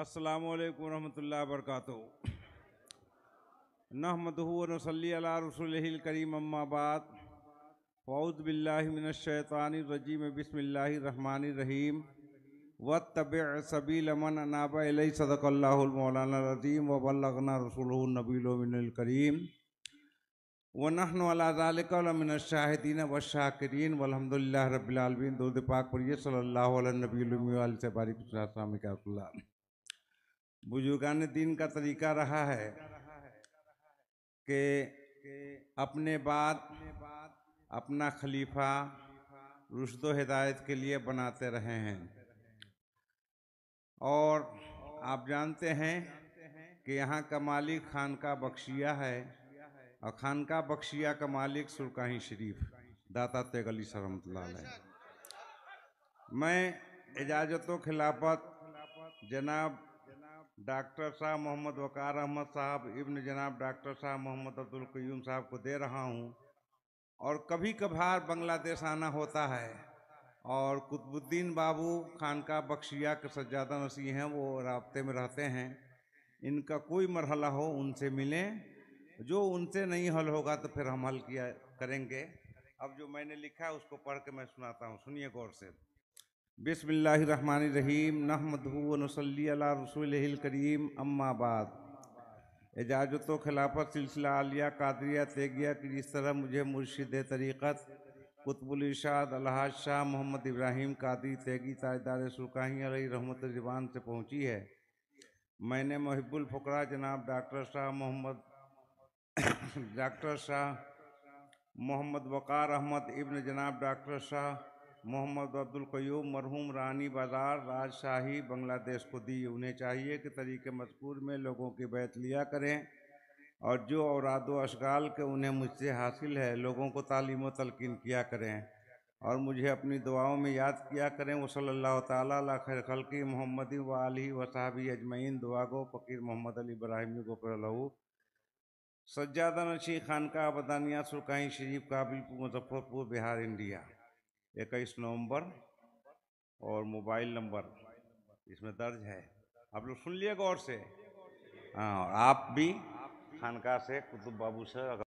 अस्सलाम वालेकुम रहमतुल्लाहि वबरकातुहू नहमदहू वसली अला रसूल करीम अम्माबाद फ़ौज़ बिल्लाशैतानरजीम बसमीम व तब सबील अमन अनाबा सदक़ल्लामौलानाज़ीम वबल्लना रसूल नबीलकरीम व नहन अलामिनशाहिदीन वशाकरीन वलहमदिल्ला रबीआलमीन दूध पाक पढ़िए सल्ला नबीलमी से बारिक बुजुर्गान दिन का तरीका रहा है कि अपने बाद अपना खलीफा रुशद हिदायत के लिए बनाते रहे हैं और आप जानते हैं कि यहाँ का मालिक खान का बख्शिया है और खानका बख्शिया का मालिक सुरकाही शरीफ दाता तेगली सरमत मैं इजाज़तों खिलाफत जनाब डॉक्टर शाह मोहम्मद वकार अहमद साहब इब्न जनाब डॉक्टर शाह मोहम्मद अब्दुल क्यूम साहब को दे रहा हूँ और कभी कभार बांग्लादेश आना होता है और कुतुबुद्दीन बाबू खानका बख्शिया के सज्जादा नसी हैं वो रबते में रहते हैं इनका कोई मरहला हो उनसे मिलें जो उनसे नहीं हल होगा तो फिर हम हल किया करेंगे अब जो मैंने लिखा है उसको पढ़ के मैं सुनाता हूँ सुनिए गौर से बिसमीम नहमदूनसल्ला रसूल करीम अम्माबाद एजाजत खिलाफत सिलसिला आलिया कादरिया तेगिया की जिस तरह मुझे मुर्शिद तरीक़त कुतबुलशाद अलहाज शाह मोहम्मद इब्राहिम कादरी तेगी ताजदार सुरकाही अली रहमत जबान से पहुँची है मैंने महबुल फ़करा जनाब डॉक्टर शाह मोहम्मद डॉक्टर शाह मोहम्मद वक़ार अहमद इब्न जनाब डॉक्टर शाह मोहम्मद अब्दुल क्यूब मरहूम रानी बाजार राजशाही बांग्लादेश को दी उन्हें चाहिए कि तरीके मजकूर में लोगों की बैत लिया करें और जो औराद अशगाल के उन्हें मुझसे हासिल है लोगों को तालीम तलकिन किया करें और मुझे अपनी दुआओं में याद किया करें वो सल्ला तैर खल्की मोहम्मद वाली वसाबी अजमैन दुआ गो फ़कीर मोहम्मद अली ब्राहिम को सज्जादा नशी खानका बदानिया सुरकाई शरीफ काबिल मुजफ्फरपुर बिहार इंडिया इक्कीस नवंबर और मोबाइल नंबर इसमें दर्ज है आप लोग सुन लिए गौर से हाँ आप भी खानका से कुतुब बाबू से